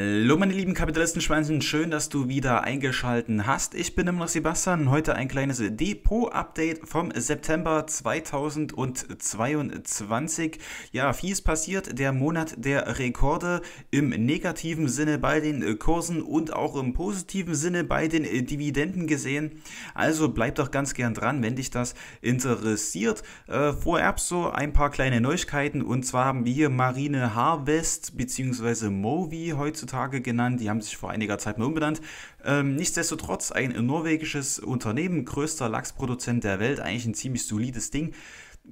Hallo meine lieben Kapitalistenschweinchen, schön, dass du wieder eingeschaltet hast. Ich bin immer noch Sebastian, heute ein kleines Depot-Update vom September 2022. Ja, viel ist passiert, der Monat der Rekorde im negativen Sinne bei den Kursen und auch im positiven Sinne bei den Dividenden gesehen. Also bleib doch ganz gern dran, wenn dich das interessiert. Äh, vorab so ein paar kleine Neuigkeiten und zwar haben wir hier Marine Harvest bzw. Movi heutzutage heutzutage genannt, die haben sich vor einiger Zeit mal umbenannt. Ähm, nichtsdestotrotz ein norwegisches Unternehmen, größter Lachsproduzent der Welt, eigentlich ein ziemlich solides Ding.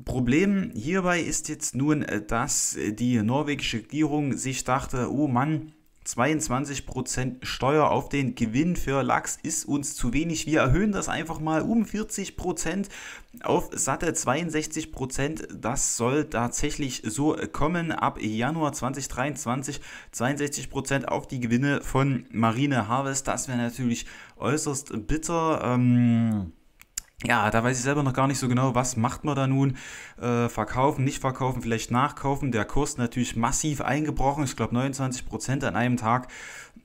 Problem hierbei ist jetzt nun, äh, dass die norwegische Regierung sich dachte, oh Mann, 22% Steuer auf den Gewinn für Lachs ist uns zu wenig. Wir erhöhen das einfach mal um 40% auf satte 62%. Das soll tatsächlich so kommen. Ab Januar 2023 62% auf die Gewinne von Marine Harvest. Das wäre natürlich äußerst bitter. Ähm ja, da weiß ich selber noch gar nicht so genau, was macht man da nun? Äh, verkaufen, nicht verkaufen, vielleicht nachkaufen. Der Kurs natürlich massiv eingebrochen. Ich glaube 29% Prozent an einem Tag.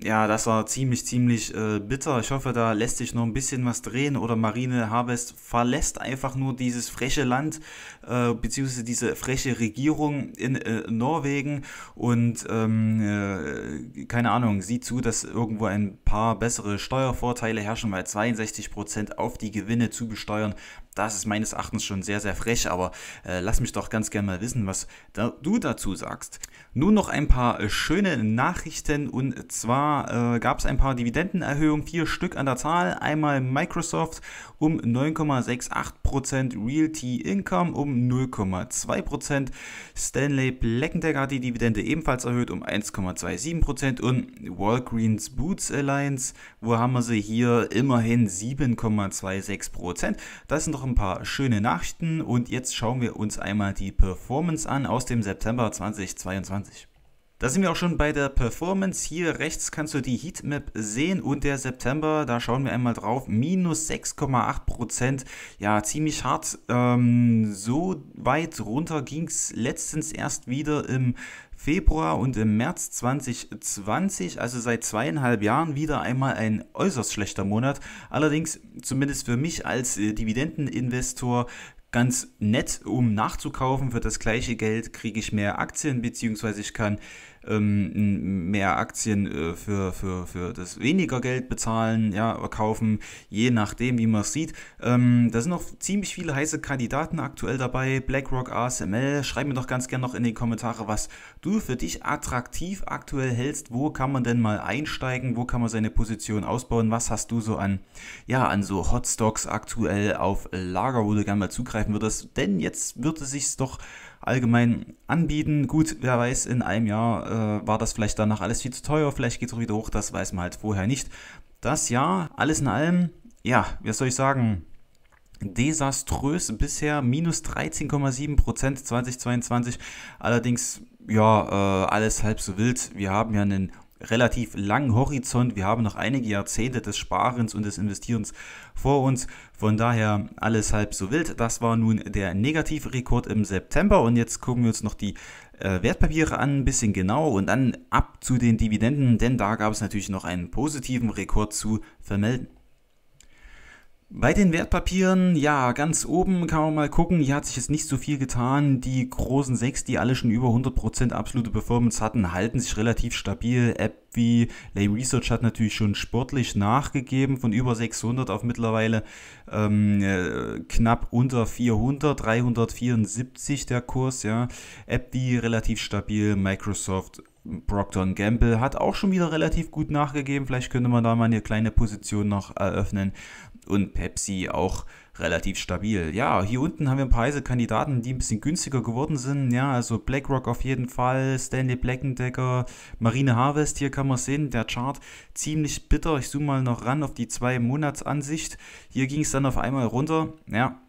Ja, das war ziemlich, ziemlich äh, bitter. Ich hoffe, da lässt sich noch ein bisschen was drehen oder Marine Harvest verlässt einfach nur dieses freche Land, äh, beziehungsweise diese freche Regierung in äh, Norwegen und ähm, äh, keine Ahnung, sieht zu, dass irgendwo ein paar bessere Steuervorteile herrschen, weil 62% auf die Gewinne zu steuern das ist meines Erachtens schon sehr, sehr frech, aber äh, lass mich doch ganz gerne mal wissen, was da, du dazu sagst. Nun noch ein paar äh, schöne Nachrichten und zwar äh, gab es ein paar Dividendenerhöhungen, vier Stück an der Zahl. Einmal Microsoft um 9,68%, Realty Income um 0,2%, Stanley Blackendecker hat die Dividende ebenfalls erhöht um 1,27% und Walgreens Boots Alliance, wo haben wir sie hier? Immerhin 7,26%. Das sind doch noch ein paar schöne Nachrichten und jetzt schauen wir uns einmal die Performance an aus dem September 2022. Da sind wir auch schon bei der Performance. Hier rechts kannst du die Heatmap sehen und der September, da schauen wir einmal drauf, minus 6,8%. Ja, ziemlich hart. Ähm, so weit runter ging es letztens erst wieder im Februar und im März 2020, also seit zweieinhalb Jahren, wieder einmal ein äußerst schlechter Monat. Allerdings, zumindest für mich als äh, Dividendeninvestor, ganz nett, um nachzukaufen. Für das gleiche Geld kriege ich mehr Aktien, beziehungsweise ich kann ähm, mehr Aktien äh, für, für, für das weniger Geld bezahlen, ja, kaufen, je nachdem, wie man es sieht. Ähm, da sind noch ziemlich viele heiße Kandidaten aktuell dabei. BlackRock, ASML. Schreib mir doch ganz gerne noch in die Kommentare, was du für dich attraktiv aktuell hältst. Wo kann man denn mal einsteigen? Wo kann man seine Position ausbauen? Was hast du so an, ja, an so Hot aktuell auf Lager, wo du gerne mal zugreifen würdest? Denn jetzt würde es sich doch allgemein anbieten. Gut, wer weiß, in einem Jahr äh, war das vielleicht danach alles viel zu teuer, vielleicht geht es auch wieder hoch, das weiß man halt vorher nicht. Das Jahr, alles in allem, ja, was soll ich sagen, desaströs bisher, minus 13,7% 2022. Allerdings, ja, äh, alles halb so wild. Wir haben ja einen relativ langen Horizont. Wir haben noch einige Jahrzehnte des Sparens und des Investierens vor uns. Von daher alles halb so wild. Das war nun der negative Rekord im September und jetzt gucken wir uns noch die äh, Wertpapiere an, ein bisschen genau und dann ab zu den Dividenden, denn da gab es natürlich noch einen positiven Rekord zu vermelden. Bei den Wertpapieren, ja, ganz oben kann man mal gucken, hier hat sich jetzt nicht so viel getan. Die großen sechs, die alle schon über 100% absolute Performance hatten, halten sich relativ stabil. App wie Lay Research hat natürlich schon sportlich nachgegeben von über 600 auf mittlerweile ähm, äh, knapp unter 400, 374 der Kurs, ja. App wie relativ stabil, Microsoft Procter Gamble hat auch schon wieder relativ gut nachgegeben. Vielleicht könnte man da mal eine kleine Position noch eröffnen und Pepsi auch relativ stabil. Ja, hier unten haben wir ein paar heiße Kandidaten, die ein bisschen günstiger geworden sind. Ja, also BlackRock auf jeden Fall, Stanley Blackendecker, Marine Harvest, hier kann man sehen, der Chart ziemlich bitter. Ich zoome mal noch ran auf die zwei Monatsansicht. Hier ging es dann auf einmal runter. Ja,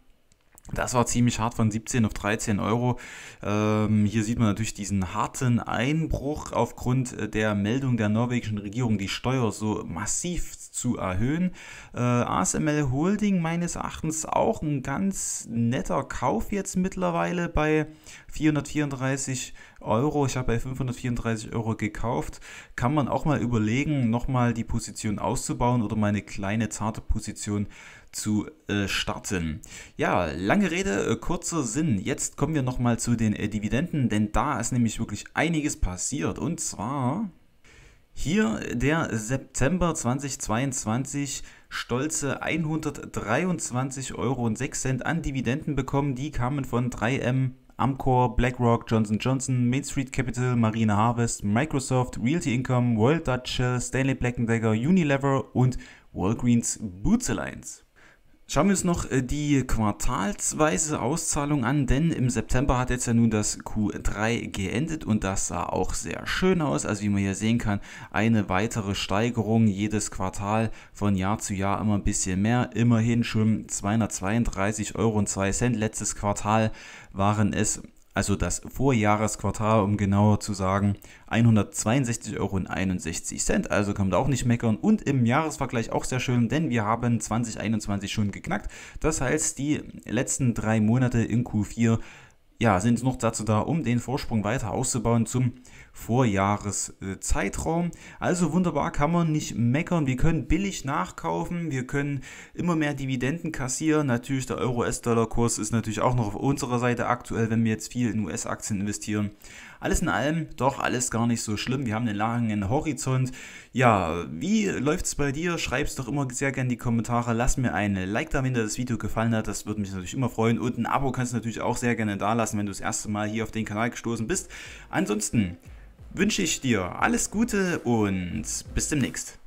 das war ziemlich hart von 17 auf 13 Euro. Ähm, hier sieht man natürlich diesen harten Einbruch aufgrund äh, der Meldung der norwegischen Regierung, die Steuer so massiv zu erhöhen. Äh, ASML Holding meines Erachtens auch ein ganz netter Kauf jetzt mittlerweile bei 434 Euro. Ich habe bei 534 Euro gekauft. Kann man auch mal überlegen, nochmal die Position auszubauen oder meine kleine zarte Position zu äh, starten. Ja, lange Rede, äh, kurzer Sinn. Jetzt kommen wir nochmal zu den äh, Dividenden, denn da ist nämlich wirklich einiges passiert. Und zwar hier der September 2022 stolze 123,06 Euro an Dividenden bekommen. Die kamen von 3M, Amcor, BlackRock, Johnson Johnson, Main Street Capital, Marine Harvest, Microsoft, Realty Income, World Dutch Shell, Stanley Black Dagger, Unilever und Walgreens Boots Alliance. Schauen wir uns noch äh, die quartalsweise Auszahlung an, denn im September hat jetzt ja nun das Q3 geendet und das sah auch sehr schön aus. Also wie man hier sehen kann, eine weitere Steigerung jedes Quartal von Jahr zu Jahr immer ein bisschen mehr. Immerhin schon 232,02 Euro. Letztes Quartal waren es also das Vorjahresquartal, um genauer zu sagen, 162,61 Euro. Also kann man da auch nicht meckern. Und im Jahresvergleich auch sehr schön, denn wir haben 2021 schon geknackt. Das heißt, die letzten drei Monate in Q4 ja, sind noch dazu da, um den Vorsprung weiter auszubauen zum Vorjahreszeitraum. Also wunderbar, kann man nicht meckern. Wir können billig nachkaufen, wir können immer mehr Dividenden kassieren. Natürlich, der Euro-US-Dollar-Kurs ist natürlich auch noch auf unserer Seite aktuell, wenn wir jetzt viel in US-Aktien investieren. Alles in allem, doch alles gar nicht so schlimm. Wir haben einen langen Horizont. Ja, wie läuft es bei dir? Schreib es doch immer sehr gerne in die Kommentare. Lass mir ein Like da, wenn dir das Video gefallen hat. Das würde mich natürlich immer freuen. Und ein Abo kannst du natürlich auch sehr gerne da lassen lassen, wenn du das erste Mal hier auf den Kanal gestoßen bist. Ansonsten wünsche ich dir alles Gute und bis demnächst.